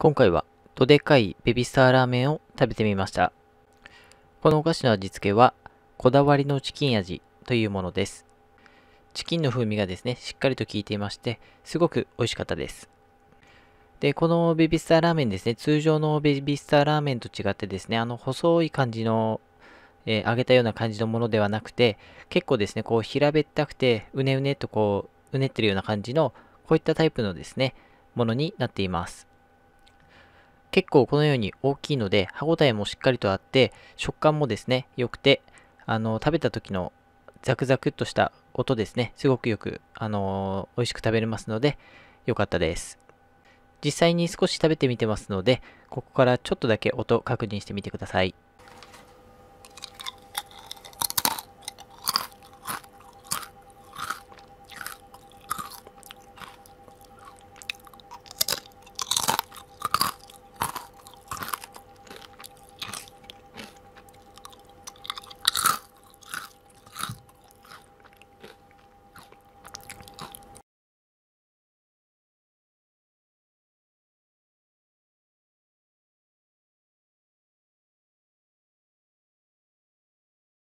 今回はどでかいベビースターラーメンを食べてみました。このお菓子の味付けはこだわりのチキン味というものです。チキンの風味がですね、しっかりと効いていまして、すごく美味しかったです。で、このベビースターラーメンですね、通常のベビースターラーメンと違ってですね、あの細い感じの、えー、揚げたような感じのものではなくて、結構ですね、こう平べったくて、うねうねとこう、うねってるような感じの、こういったタイプのですね、ものになっています。結構このように大きいので歯ごたえもしっかりとあって食感もですね良くてあの食べた時のザクザクっとした音ですねすごくよくあの美味しく食べれますので良かったです実際に少し食べてみてますのでここからちょっとだけ音確認してみてください